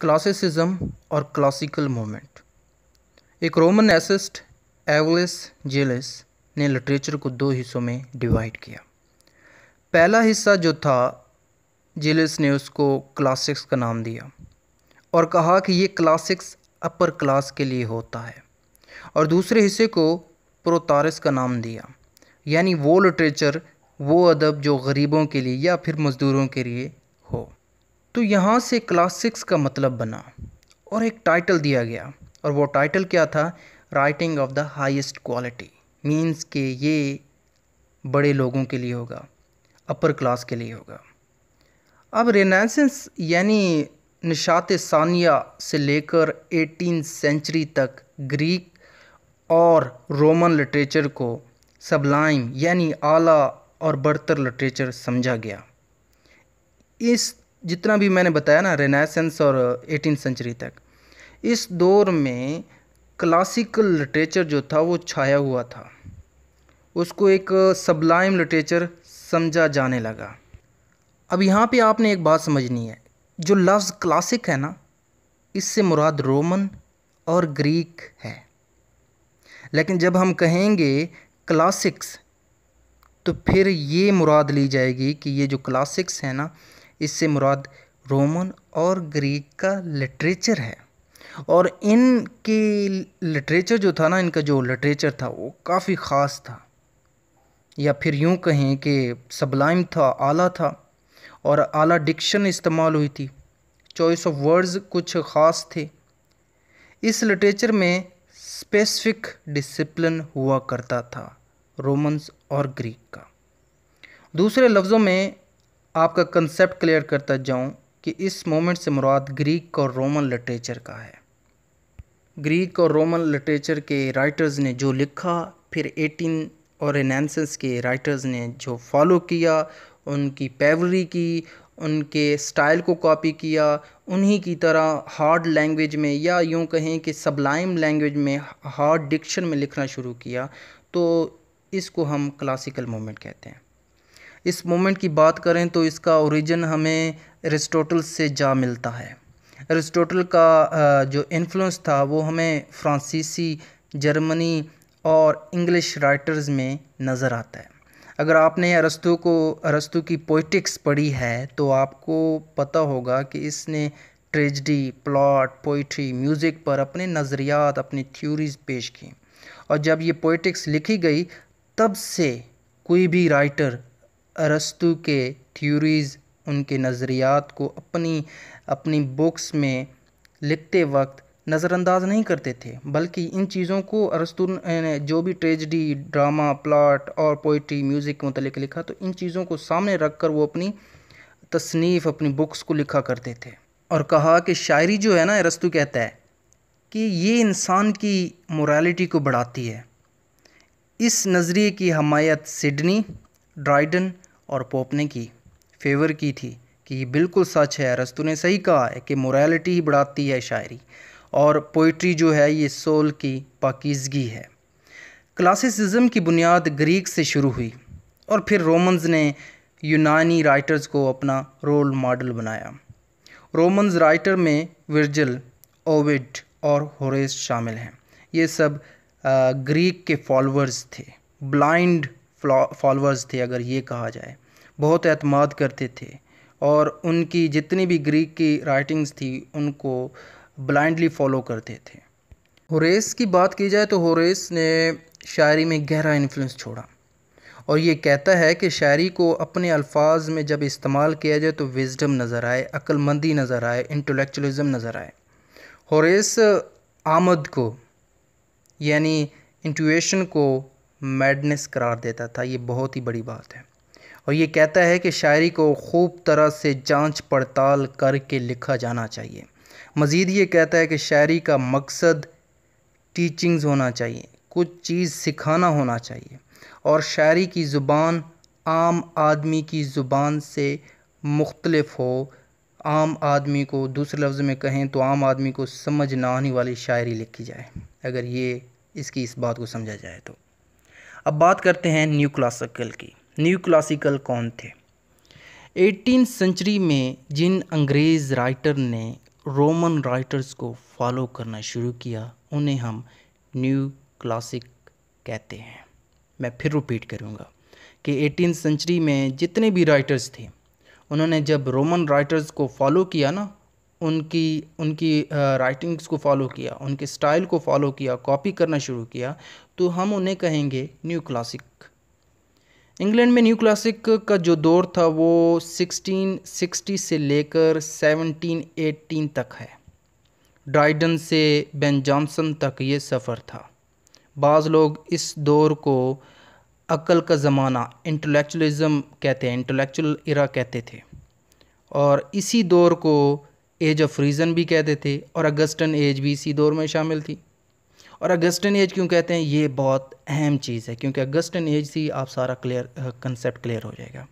classicism और classical movement एक Roman एसिस्ट एवलिस जेलिस ने लिटरेचर को दो हिस्सों में डिवाइड किया पहला हिस्सा जो था जेलिस ने उसको क्लासिक्स का नाम दिया और कहा कि ये क्लासिक्स अपर क्लास के लिए होता है और दूसरे हिस्से को प्रोतारिस का नाम दिया यानी वो लिटरेचर वो अदब जो गरीबों के लिए या फिर मज़दूरों के लिए तो यहाँ से क्लास सिक्स का मतलब बना और एक टाइटल दिया गया और वो टाइटल क्या था writing of the highest quality means के ये बड़े लोगों के लिए होगा अपर क्लास के लिए होगा अब रेनासेंस यानी निशात सानिया से लेकर एटीन सेंचुरी तक ग्रीक और रोमन लिटरेचर को सबलाइम यानी आला और बढ़तर लिटरेचर समझा गया इस जितना भी मैंने बताया ना रेनासेंस और एटीन सेंचुरी तक इस दौर में क्लासिकल लिटरेचर जो था वो छाया हुआ था उसको एक सबलाइम लिटरेचर समझा जाने लगा अब यहाँ पे आपने एक बात समझनी है जो लफ्ज़ क्लासिक है ना इससे मुराद रोमन और ग्रीक है लेकिन जब हम कहेंगे क्लासिक्स तो फिर ये मुराद ली जाएगी कि ये जो क्लासिक्स हैं ना इससे मुराद रोमन और ग्रीक का लिटरेचर है और इनके लिटरेचर जो था ना इनका जो लिटरेचर था वो काफ़ी ख़ास था या फिर यूँ कहें कि सबलाइम था आला था और आला डिक्शन इस्तेमाल हुई थी चॉइस ऑफ वर्ड्स कुछ ख़ास थे इस लिटरेचर में स्पेसिफिक डिसिप्लिन हुआ करता था रोमन्स और ग्रीक का दूसरे लफ्ज़ों में आपका कंसेप्ट क्लियर करता जाऊं कि इस मोमेंट से मुराद ग्रीक और रोमन लिटरेचर का है ग्रीक और रोमन लिटरेचर के राइटर्स ने जो लिखा फिर एटीन और रेनेसेंस के राइटर्स ने जो फॉलो किया उनकी पैवरी की उनके स्टाइल को कॉपी किया उन्हीं की तरह हार्ड लैंग्वेज में या यूं कहें कि सबलाइम लैंग्वेज में हार्ड डिक्शन में लिखना शुरू किया तो इसको हम क्लासिकल मोमेंट कहते हैं इस मोमेंट की बात करें तो इसका ओरिजिन हमें एरिस्टोटल से जा मिलता है एरिस्टोटल का जो इन्फ्लुएंस था वो हमें फ्रांसीसी जर्मनी और इंग्लिश राइटर्स में नज़र आता है अगर आपने अरस्तु को अरस्तु की पोइटिक्स पढ़ी है तो आपको पता होगा कि इसने ट्रेजडी प्लॉट पोइट्री म्यूज़िक पर अपने नज़रियात अपनी थ्योरीज पेश की और जब ये पोइटिक्स लिखी गई तब से कोई भी राइटर अरस्तु के थ्यूरीज़ उनके नज़रियात को अपनी अपनी बुक्स में लिखते वक्त नज़रअंदाज नहीं करते थे बल्कि इन चीज़ों को अरस्तु ने जो भी ट्रेजडी ड्रामा प्लाट और पोइट्री म्यूज़िक के मतलब लिखा तो इन चीज़ों को सामने रख कर वो अपनी तसनीफ़ अपनी बुक्स को लिखा करते थे और कहा कि शायरी जो है ना अरस्तु कहता है कि ये इंसान की मोरालिटी को बढ़ाती है इस नज़रिए की हमायत सिडनी ड्राइडन और पोप ने की फेवर की थी कि बिल्कुल सच है अरस्तु ने सही कहा है कि मोरालिटी ही बढ़ाती है शायरी और पोइट्री जो है ये सोल की पाकिजगी है क्लासिसिज्म की बुनियाद ग्रीक से शुरू हुई और फिर रोमन्स ने यूनानी राइटर्स को अपना रोल मॉडल बनाया रोमन्स राइटर में विर्जल ओविड और होरेस शामिल हैं ये सब ग्रीक के फॉलोअर्स थे ब्लाइंड फॉलोअर्स थे अगर ये कहा जाए बहुत अतमाद करते थे और उनकी जितनी भी ग्रीक की राइटिंग्स थी उनको ब्लाइंडली फॉलो करते थे होरेस की बात की जाए तो होरेस ने शायरी में गहरा इन्फ्लुएंस छोड़ा और ये कहता है कि शायरी को अपने अल्फाज में जब इस्तेमाल किया जाए तो विजडम नज़र आए अक्लमंदी नज़र आए इंटेलेक्चुअलिज्म नज़र आए होरेस आमद को यानी इंटुएशन को मैडनेस करार देता था ये बहुत ही बड़ी बात है और ये कहता है कि शायरी को खूब तरह से जांच पड़ताल करके लिखा जाना चाहिए मज़ीद ये कहता है कि शायरी का मकसद टीचिंग्स होना चाहिए कुछ चीज़ सिखाना होना चाहिए और शायरी की ज़ुबान आम आदमी की ज़ुबान से मुख्तलफ हो आम आदमी को दूसरे लफ्ज़ में कहें तो आम आदमी को समझ ना आने वाली शायरी लिखी जाए अगर ये इसकी इस बात को समझा जाए तो अब बात करते हैं न्यू क्लासिकल की न्यू क्लासिकल कौन थे एटीन सेंचुरी में जिन अंग्रेज़ राइटर ने रोमन राइटर्स को फॉलो करना शुरू किया उन्हें हम न्यू क्लासिक कहते हैं मैं फिर रिपीट करूँगा कि एटीन सेंचुरी में जितने भी राइटर्स थे उन्होंने जब रोमन राइटर्स को फॉलो किया ना उनकी उनकी राइटिंग्स को फॉलो किया उनके स्टाइल को फॉलो किया कॉपी करना शुरू किया तो हम उन्हें कहेंगे न्यू क्लासिक इंग्लैंड में न्यू क्लासिक का जो दौर था वो 1660 से लेकर 1718 तक है ड्राइडन से बेन जॉनसन तक ये सफ़र था बाज़ लोग इस दौर को अक्ल का ज़माना इंटेलेक्चुअलिज़म कहते हैं इंटलेक्चुअल इरा कहते थे और इसी दौर को एज ऑफ रीज़न भी कहते थे और अगस्टन एज भी इसी दौर में शामिल थी और अगस्टन एज क्यों कहते हैं ये बहुत अहम चीज़ है क्योंकि अगस्टन एज से आप सारा क्लियर कंसेप्ट क्लियर हो जाएगा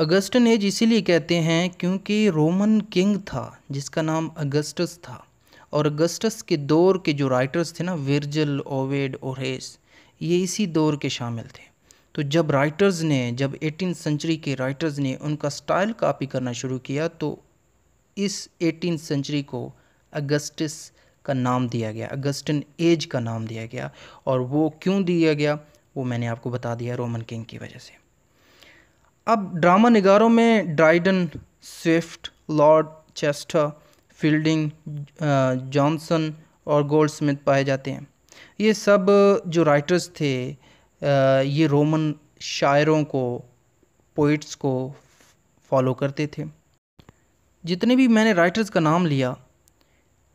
अगस्टन एज इसीलिए कहते हैं क्योंकि रोमन किंग था जिसका नाम अगस्टस था और अगस्टस के दौर के जो राइटर्स थे ना विरजल ओवेड ओरेस ये इसी दौर के शामिल थे तो जब राइटर्स ने जब एटीन सेंचुरी के राइटर्स ने उनका स्टाइल कापी करना शुरू किया तो इस एटीन सेंचुरी को अगस्टिस का नाम दिया गया अगस्टिन एज का नाम दिया गया और वो क्यों दिया गया वो मैंने आपको बता दिया रोमन किंग की वजह से अब ड्रामा निगारों में Dryden Swift Lord Chester Fielding Johnson और गोल्ड स्मिथ पाए जाते हैं ये सब जो राइटर्स थे ये रोमन शायरों को पोइट्स को फॉलो करते थे जितने भी मैंने राइटर्स का नाम लिया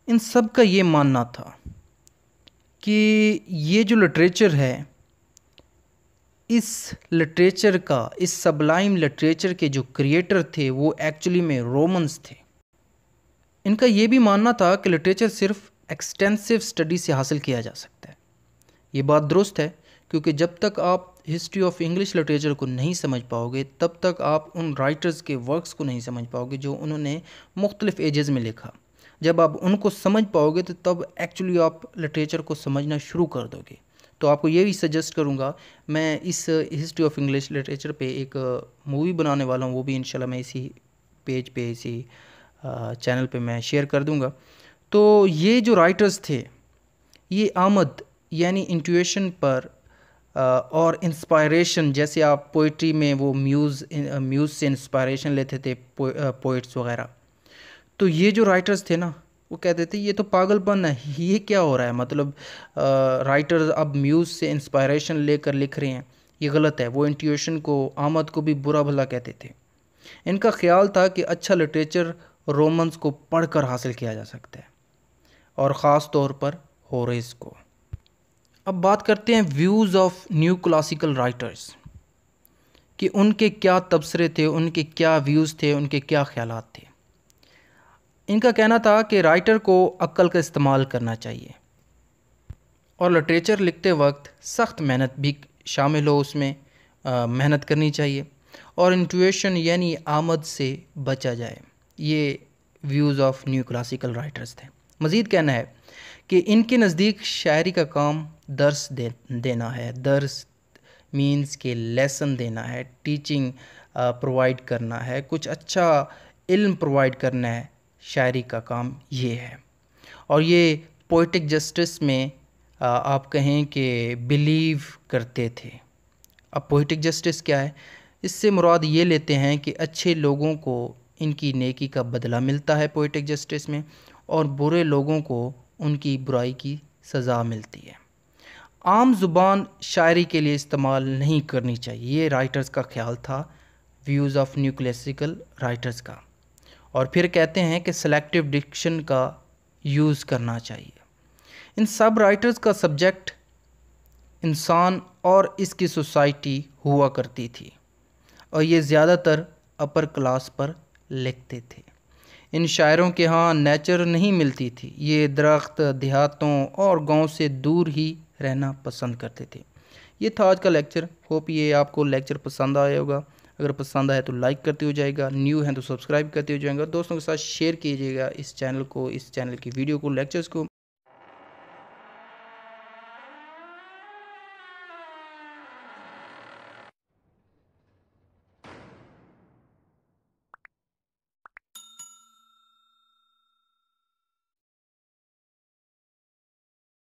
इन सब का ये मानना था कि ये जो लिटरेचर है इस लिटरेचर का इस सबलाइम लिटरेचर के जो क्रिएटर थे वो एक्चुअली में रोमन्स थे इनका ये भी मानना था कि लिटरेचर सिर्फ एक्सटेंसिव स्टडी से हासिल किया जा सकता है ये बात दुरुस्त है क्योंकि जब तक आप हिस्ट्री ऑफ इंग्लिश लिटरेचर को नहीं समझ पाओगे तब तक आप उन राइटर्स के वर्क्स को नहीं समझ पाओगे जो उन्होंने मुख्तलिफ़ एजेस में लिखा जब आप उनको समझ पाओगे तो तब एक्चुअली आप लिटरेचर को समझना शुरू कर दोगे तो आपको ये भी सजेस्ट करूँगा मैं इस हिस्ट्री ऑफ इंग्लिश लिटरेचर पे एक मूवी बनाने वाला हूँ वो भी इंशाल्लाह मैं इसी पेज पे इसी चैनल पे मैं शेयर कर दूँगा तो ये जो राइटर्स थे ये आमद यानी इंट्यूशन पर और इंस्पायरेशन जैसे आप पोइट्री में वो म्यूज़ म्यूज़ से इंस्पायरेशन लेते थे पोइट्स वगैरह तो ये जो राइटर्स थे ना वो कहते थे ये तो पागलपन है ये क्या हो रहा है मतलब राइटर्स अब म्यूज़ से इंस्पायरेशन लेकर लिख रहे हैं ये गलत है वो इंट्यूशन को आमद को भी बुरा भला कहते थे इनका ख्याल था कि अच्छा लिटरेचर रोमन्स को पढ़कर हासिल किया जा सकता है और ख़ास तौर पर होरेस को अब बात करते हैं views of new classical writers कि उनके क्या तबसरे थे उनके क्या व्यूज़ थे उनके क्या ख्याल थे इनका कहना था कि राइटर को अक्ल का इस्तेमाल करना चाहिए और लिटरेचर लिखते वक्त सख्त मेहनत भी शामिल हो उसमें मेहनत करनी चाहिए और इंटुएशन यानी आमद से बचा जाए ये views of new classical writers थे मज़ीद कहना है कि इनके नज़दीक शायरी का काम दर्स दे, देना है दर्स मीन्स के लेसन देना है टीचिंग प्रोवाइड uh, करना है कुछ अच्छा इल्म प्रोवाइड करना है शायरी का काम ये है और ये पोइटिक जस्टिस में आ, uh, आप कहें कि बिलीव करते थे अब पोइटिक जस्टिस क्या है इससे मुराद ये लेते हैं कि अच्छे लोगों को इनकी नेकी का बदला मिलता है पोइटिक जस्टिस में और बुरे लोगों को उनकी बुराई की सज़ा मिलती है आम ज़ुबान शायरी के लिए इस्तेमाल नहीं करनी चाहिए ये राइटर्स का ख्याल था views of new classical writers का और फिर कहते हैं कि सेलेक्टिव डिक्शन का यूज़ करना चाहिए इन सब राइटर्स का सब्जेक्ट इंसान और इसकी सोसाइटी हुआ करती थी और ये ज़्यादातर अपर क्लास पर लिखते थे इन शायरों के यहाँ नेचर नहीं मिलती थी ये दरख्त देहातों और गांव से दूर ही रहना पसंद करते थे ये था आज का लेक्चर होप ये आपको लेक्चर पसंद आया होगा अगर पसंद आया तो लाइक करते हो जाएगा न्यू है तो सब्सक्राइब करते हो जाएगा दोस्तों के साथ शेयर कीजिएगा इस चैनल को इस चैनल की वीडियो को लेक्चर्स को